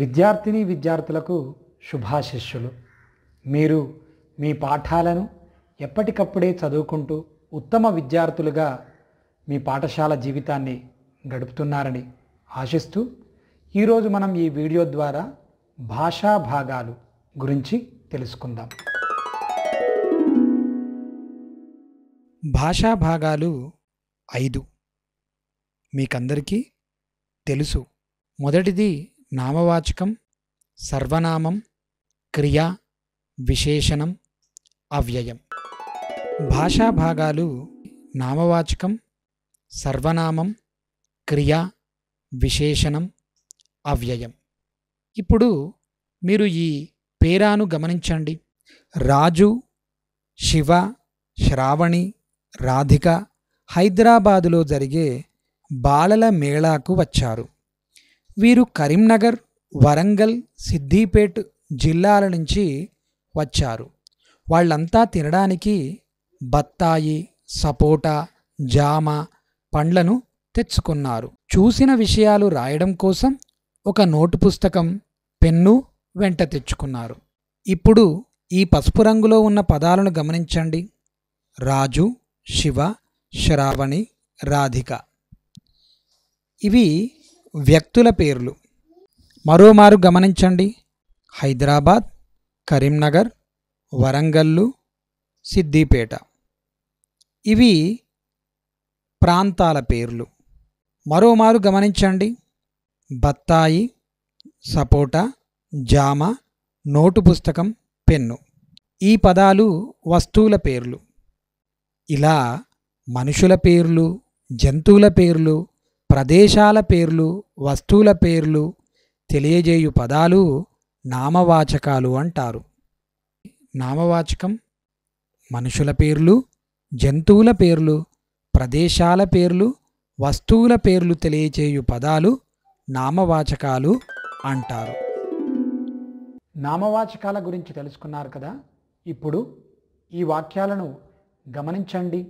విద్యార్థిని విద్యార్థులకు శుభాశిష్యులు మీరు మీ పాఠాలను ఎప్పటికప్పుడే చదువుకుంటూ ఉత్తమ విద్యార్థులుగా మీ పాఠశాల జీవితాన్ని గడుపుతున్నారని ఆశిస్తూ ఈరోజు మనం ఈ వీడియో ద్వారా భాషా భాగాలు గురించి తెలుసుకుందాం భాషా భాగాలు ఐదు మీకందరికీ తెలుసు మొదటిది నామవాచకం సర్వనామం క్రియా విశేషణం అవ్యయం భాషా భాగాలు నామవాచకం సర్వనామం క్రియా విశేషణం అవ్యయం ఇప్పుడు మీరు ఈ పేరాను గమనించండి రాజు శివ శ్రావణి రాధిక హైదరాబాదులో జరిగే బాలల మేళాకు వచ్చారు వీరు కరీంనగర్ వరంగల్ సిద్దిపేట్ జిల్లాల నుంచి వచ్చారు వాళ్ళంతా తినడానికి బత్తాయి సపోటా జామ పండ్లను తెచ్చుకున్నారు చూసిన విషయాలు రాయడం కోసం ఒక నోటు పుస్తకం పెన్ను వెంట తెచ్చుకున్నారు ఇప్పుడు ఈ పసుపు రంగులో ఉన్న పదాలను గమనించండి రాజు శివ శ్రావణి రాధిక ఇవి వ్యక్తుల పేర్లు మరోమారు గమనించండి హైదరాబాద్ కరీంనగర్ వరంగల్లు సిద్దిపేట ఇవి ప్రాంతాల పేర్లు మరోమారు గమనించండి బత్తాయి సపోటా జామ నోటు పుస్తకం పెన్ను ఈ పదాలు వస్తువుల పేర్లు ఇలా మనుషుల పేర్లు జంతువుల పేర్లు ప్రదేశాల పేర్లు వస్తువుల పేర్లు తెలియజేయు పదాలు నామవాచకాలు అంటారు నామవాచకం మనుషుల పేర్లు జంతువుల పేర్లు ప్రదేశాల పేర్లు వస్తువుల పేర్లు తెలియచేయు పదాలు నామవాచకాలు అంటారు నామవాచకాల గురించి తెలుసుకున్నారు కదా ఇప్పుడు ఈ వాక్యాలను గమనించండి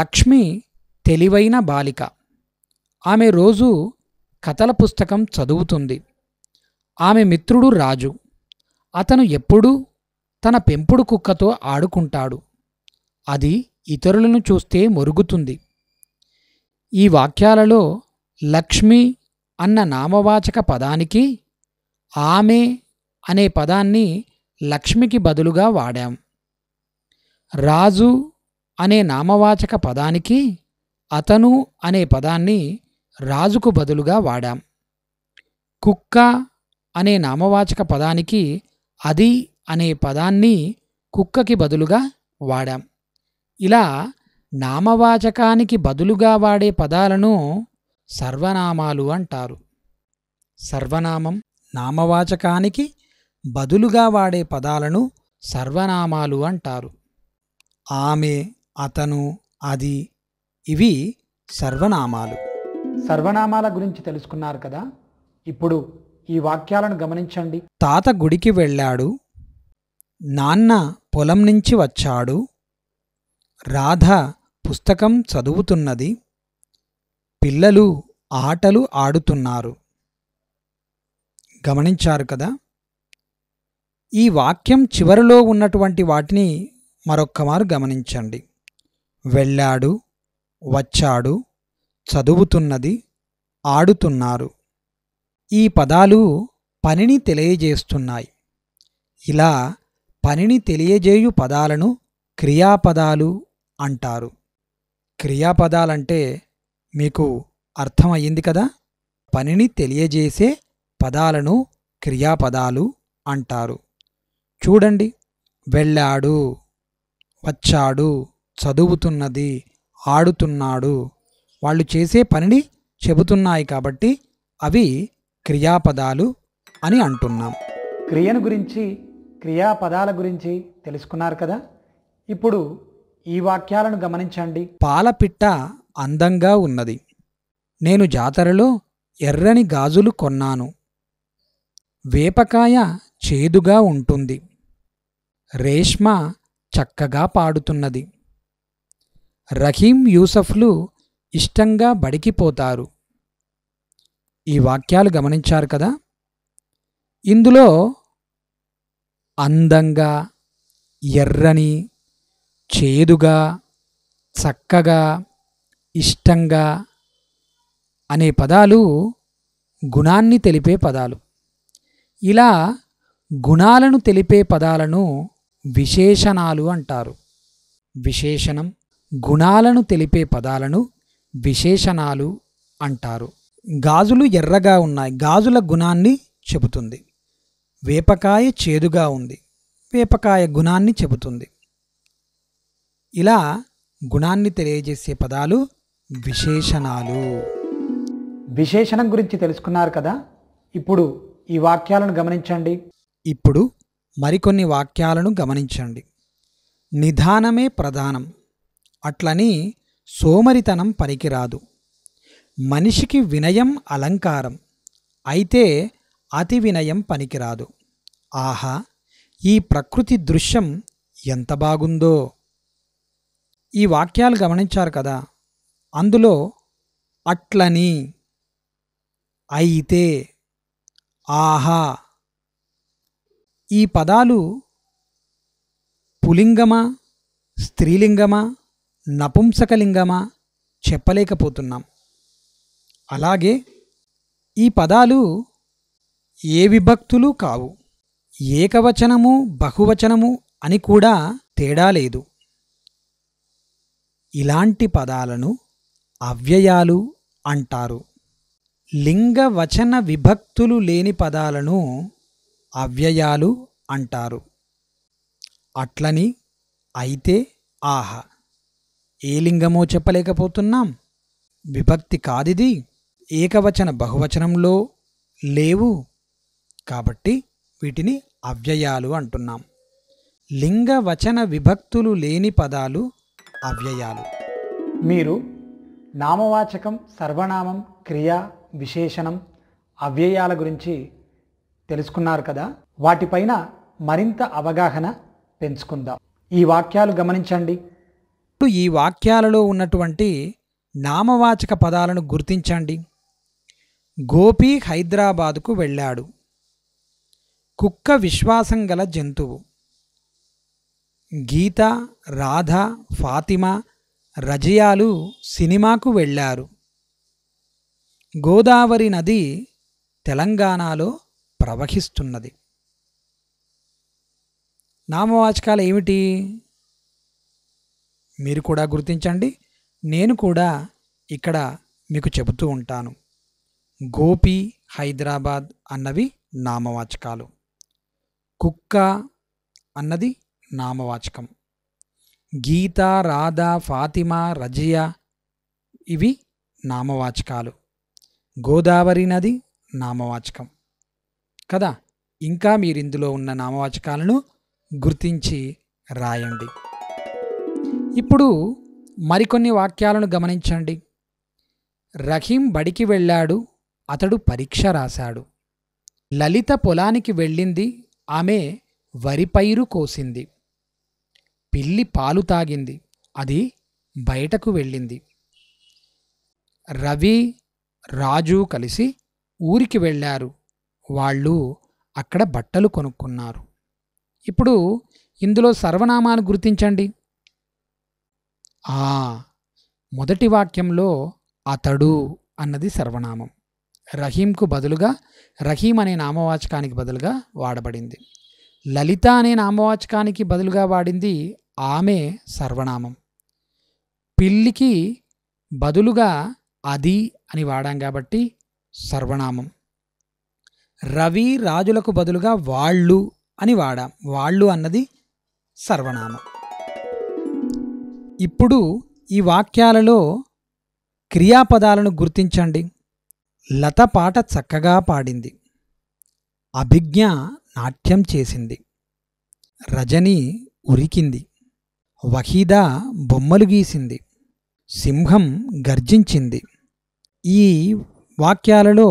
లక్ష్మి తెలివైన బాలిక ఆమె రోజు కథల పుస్తకం చదువుతుంది ఆమె మిత్రుడు రాజు అతను ఎప్పుడూ తన పెంపుడు కుక్కతో ఆడుకుంటాడు అది ఇతరులను చూస్తే మొరుగుతుంది ఈ వాక్యాలలో లక్ష్మి అన్న నామవాచక పదానికి ఆమె అనే పదాన్ని లక్ష్మికి బదులుగా వాడాం రాజు అనే నామవాచక పదానికి అతను అనే పదాన్ని రాజుకు బదులుగా వాడాం కుక్క అనే నామవాచక పదానికి అది అనే పదాన్ని కుక్కకి బదులుగా వాడాం ఇలా నామవాచకానికి బదులుగా వాడే పదాలను సర్వనామాలు అంటారు సర్వనామం నామవాచకానికి బదులుగా వాడే పదాలను సర్వనామాలు అంటారు ఆమె అతను అది ఇవి సర్వనామాలు సర్వనామాల గురించి తెలుసుకున్నారు కదా ఇప్పుడు ఈ వాక్యాలను గమనించండి తాత గుడికి వెళ్ళాడు నాన్న పొలం నుంచి వచ్చాడు రాధ పుస్తకం చదువుతున్నది పిల్లలు ఆటలు ఆడుతున్నారు గమనించారు కదా ఈ వాక్యం చివరిలో ఉన్నటువంటి వాటిని మరొక్కమారు గమనించండి వెళ్ళాడు వచ్చాడు చదువుతున్నది ఆడుతున్నారు ఈ పదాలు పనిని తెలియజేస్తున్నాయి ఇలా పనిని తెలియజేయు పదాలను క్రియాపదాలు అంటారు క్రియాపదాలంటే మీకు అర్థమయ్యింది కదా పనిని తెలియజేసే పదాలను క్రియాపదాలు అంటారు చూడండి వెళ్ళాడు వచ్చాడు చదువుతున్నది ఆడుతున్నాడు వాళ్ళు చేసే పనిని చెబుతున్నాయి కాబట్టి అవి క్రియాపదాలు అని అంటున్నాం క్రియను గురించి క్రియాపదాల గురించి తెలుసుకున్నారు కదా ఇప్పుడు ఈ వాక్యాలను గమనించండి పాలపిట్ట అందంగా ఉన్నది నేను జాతరలో ఎర్రని గాజులు కొన్నాను వేపకాయ చేదుగా ఉంటుంది రేష్మ చక్కగా పాడుతున్నది రహీం యూసఫ్లు ఇష్టంగా బడికిపోతారు ఈ వాక్యాలు గమనించారు కదా ఇందులో అందంగా ఎర్రని చేదుగా చక్కగా ఇష్టంగా అనే పదాలు గుణాన్ని తెలిపే పదాలు ఇలా గుణాలను తెలిపే పదాలను విశేషణాలు అంటారు విశేషణం గుణాలను తెలిపే పదాలను విశేషణాలు అంటారు గాజులు ఎర్రగా ఉన్నాయి గాజుల గుణాన్ని చెబుతుంది వేపకాయ చేదుగా ఉంది వేపకాయ గుణాన్ని చెబుతుంది ఇలా గుణాన్ని తెలియజేసే పదాలు విశేషణాలు విశేషణం గురించి తెలుసుకున్నారు కదా ఇప్పుడు ఈ వాక్యాలను గమనించండి ఇప్పుడు మరికొన్ని వాక్యాలను గమనించండి నిధానమే ప్రధానం అట్లని సోమరితనం పనికిరాదు మనిషికి వినయం అలంకారం అయితే అతి వినయం పనికిరాదు ఆహా ఈ ప్రకృతి దృశ్యం ఎంత బాగుందో ఈ వాక్యాలు గమనించారు కదా అందులో అట్లని అయితే ఆహా ఈ పదాలు పులింగమా స్త్రీలింగమా నపుంసకలింగమా చెప్పలేకపోతున్నాం అలాగే ఈ పదాలు ఏ విభక్తులు కావు ఏకవచనము బహువచనము అని కూడా తేడా లేదు ఇలాంటి పదాలను అవ్యయాలు అంటారు లింగవచన విభక్తులు లేని పదాలను అవ్యయాలు అంటారు అట్లని అయితే ఆహా ఏ లింగమో చెప్పలేకపోతున్నాం విభక్తి కాదిది ఏకవచన బహువచనంలో లేవు కాబట్టి వీటిని అవ్యయాలు అంటున్నాం లింగవచన విభక్తులు లేని పదాలు అవ్యయాలు మీరు నామవాచకం సర్వనామం క్రియా విశేషణం అవ్యయాల గురించి తెలుసుకున్నారు కదా వాటిపైన మరింత అవగాహన పెంచుకుందాం ఈ వాక్యాలు గమనించండి ఇప్పుడు ఈ వాక్యాలలో ఉన్నటువంటి నామవాచక పదాలను గుర్తించండి గోపి హైదరాబాదుకు వెళ్ళాడు కుక్క విశ్వాసం గల జంతువు గీత రాధ ఫాతిమా రజయాలు సినిమాకు వెళ్ళారు గోదావరి నది తెలంగాణలో ప్రవహిస్తున్నది నామవాచకాలు ఏమిటి మీరు కూడా గుర్తించండి నేను కూడా ఇక్కడ మీకు చెబుతూ ఉంటాను గోపి హైదరాబాద్ అన్నవి నామవాచకాలు కుక్క అన్నది నామవాచకం గీత రాధ ఫాతిమా రజియా ఇవి నామవాచకాలు గోదావరి నది నామవాచకం కదా ఇంకా మీరు ఇందులో ఉన్న నామవాచకాలను గుర్తించి రాయండి ఇప్పుడు మరికొన్ని వాక్యాలను గమనించండి రహీం బడికి వెళ్ళాడు అతడు పరీక్ష రాశాడు లలిత పొలానికి వెళ్ళింది ఆమె వరి పైరు కోసింది పిల్లి పాలు తాగింది అది బయటకు వెళ్ళింది రవి రాజు కలిసి ఊరికి వెళ్ళారు వాళ్ళు అక్కడ బట్టలు కొనుక్కున్నారు ఇప్పుడు ఇందులో సర్వనామాలు గుర్తించండి ఆ మొదటి వాక్యంలో అతడు అన్నది సర్వనామం రహీంకు బదులుగా రహీం అనే నామవాచకానికి బదులుగా వాడబడింది లలిత అనే నామవాచకానికి బదులుగా వాడింది ఆమె సర్వనామం పిల్లికి బదులుగా అది అని వాడాం కాబట్టి సర్వనామం రవి రాజులకు బదులుగా వాళ్ళు అని వాడాం వాళ్ళు అన్నది సర్వనామం ఇప్పుడు ఈ వాక్యాలలో క్రియాపదాలను గుర్తించండి లత పాట చక్కగా పాడింది అభిజ్ఞ నాట్యం చేసింది రజని ఉరికింది వహీదా బొమ్మలు గీసింది సింహం గర్జించింది ఈ వాక్యాలలో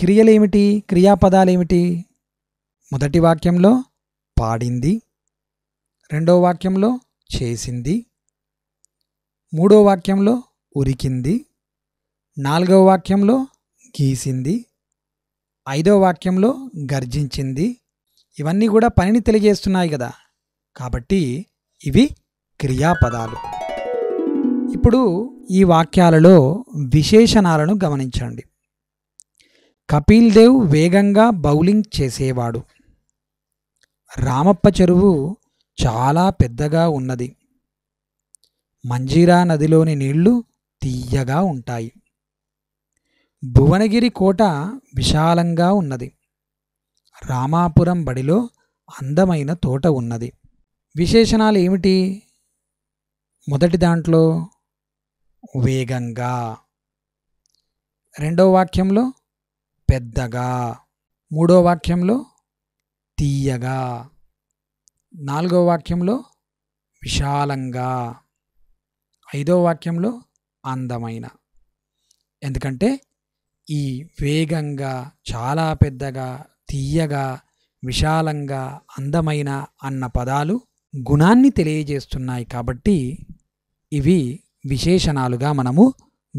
క్రియలేమిటి క్రియాపదాలేమిటి మొదటి వాక్యంలో పాడింది రెండో వాక్యంలో చేసింది మూడో వాక్యంలో ఉరికింది నాలుగవ వాక్యంలో గీసింది ఐదవ వాక్యంలో గర్జించింది ఇవన్నీ కూడా పనిని తెలియజేస్తున్నాయి కదా కాబట్టి ఇవి క్రియాపదాలు ఇప్పుడు ఈ వాక్యాలలో విశేషణాలను గమనించండి కపిల్ దేవ్ వేగంగా బౌలింగ్ చేసేవాడు రామప్ప చెరువు చాలా పెద్దగా ఉన్నది మంజీరా నదిలోని నీళ్లు తీయగా ఉంటాయి భువనగిరి కోట విశాలంగా ఉన్నది రామాపురం బడిలో అందమైన తోట ఉన్నది విశేషణాలు ఏమిటి మొదటి దాంట్లో వేగంగా రెండో వాక్యంలో పెద్దగా మూడో వాక్యంలో తీయగా నాలుగో వాక్యంలో విశాలంగా ఐదో వాక్యంలో అందమైన ఎందుకంటే ఈ వేగంగా చాలా పెద్దగా తీయగా విశాలంగా అందమైన అన్న పదాలు గుణాన్ని తెలియజేస్తున్నాయి కాబట్టి ఇవి విశేషణాలుగా మనము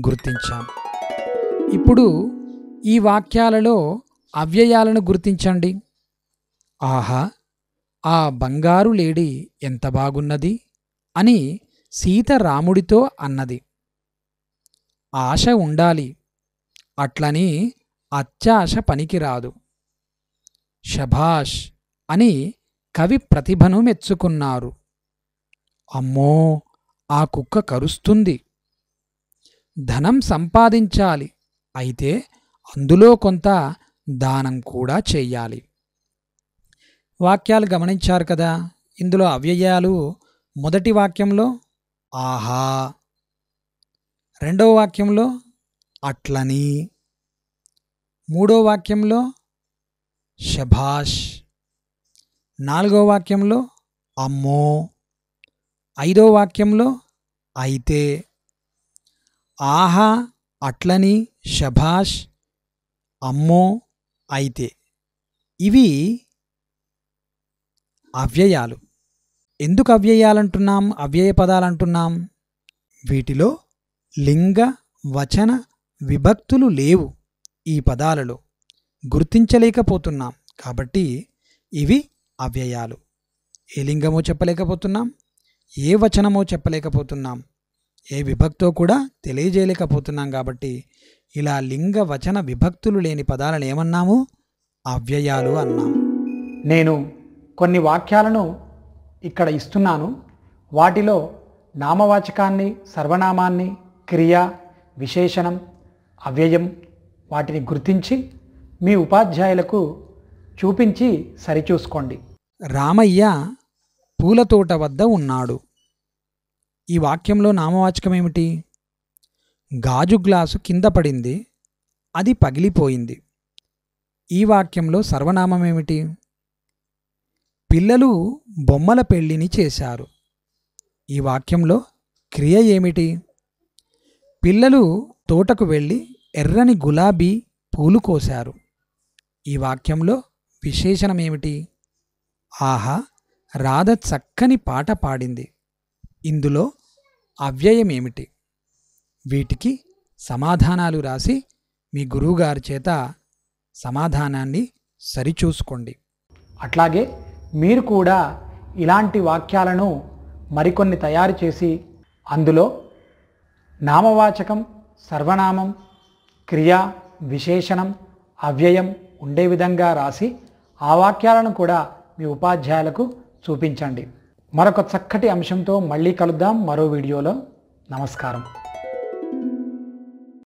గుర్తించాం ఇప్పుడు ఈ వాక్యాలలో అవ్యయాలను గుర్తించండి ఆహా ఆ బంగారు లేడీ ఎంత బాగున్నది అని సీత రాముడితో అన్నది ఆశ ఉండాలి అట్లని అత్యాశ పనికిరాదు శభాష్ అని కవి ప్రతిభను మెచ్చుకున్నారు అమ్మో ఆ కుక్క కరుస్తుంది ధనం సంపాదించాలి అయితే అందులో కొంత దానం కూడా చేయాలి వాక్యాలు గమనించారు కదా ఇందులో అవ్యయాలు మొదటి వాక్యంలో ఆహా రెండవ వాక్యంలో అట్లని మూడో వాక్యంలో శభాష్ నాలుగో వాక్యంలో అమ్మో ఐదో వాక్యంలో అయితే ఆహా అట్లని శభాష్ అమ్మో అయితే ఇవి అవ్యయాలు ఎందుకు అవ్యయాలంటున్నాం అవ్యయ పదాలు అంటున్నాం వీటిలో లింగ వచన విభక్తులు లేవు ఈ పదాలలో గుర్తించలేకపోతున్నాం కాబట్టి ఇవి అవ్యయాలు ఏ లింగమో చెప్పలేకపోతున్నాం ఏ వచనమో చెప్పలేకపోతున్నాం ఏ విభక్తో కూడా తెలియజేయలేకపోతున్నాం కాబట్టి ఇలా లింగ వచన విభక్తులు లేని పదాలను ఏమన్నాము అవ్యయాలు అన్నాం నేను కొన్ని వాక్యాలను ఇక్కడ ఇస్తున్నాను వాటిలో నామవాచకాన్ని సర్వనామాన్ని క్రియ విశేషణం అవ్యయం వాటిని గుర్తించి మీ ఉపాధ్యాయులకు చూపించి సరిచూసుకోండి రామయ్య పూలతోట వద్ద ఉన్నాడు ఈ వాక్యంలో నామవాచకమేమిటి గాజు గ్లాసు కింద పడింది అది పగిలిపోయింది ఈ వాక్యంలో సర్వనామమేమిటి పిల్లలు బొమ్మల పెళ్ళిని చేశారు ఈ వాక్యంలో క్రియ ఏమిటి పిల్లలు తోటకు వెళ్ళి ఎర్రని గులాబీ పూలు కోశారు ఈ వాక్యంలో విశేషణమేమిటి ఆహా రాధ చక్కని పాట పాడింది ఇందులో అవ్యయమేమిటి వీటికి సమాధానాలు రాసి మీ గురువుగారి చేత సమాధానాన్ని సరిచూసుకోండి అట్లాగే మీరు కూడా ఇలాంటి వాక్యాలను మరికొన్ని తయారు చేసి అందులో నామవాచకం సర్వనామం క్రియా విశేషణం అవ్యయం ఉండే విధంగా రాసి ఆ వాక్యాలను కూడా మీ ఉపాధ్యాయులకు చూపించండి మరొక చక్కటి అంశంతో మళ్ళీ కలుద్దాం మరో వీడియోలో నమస్కారం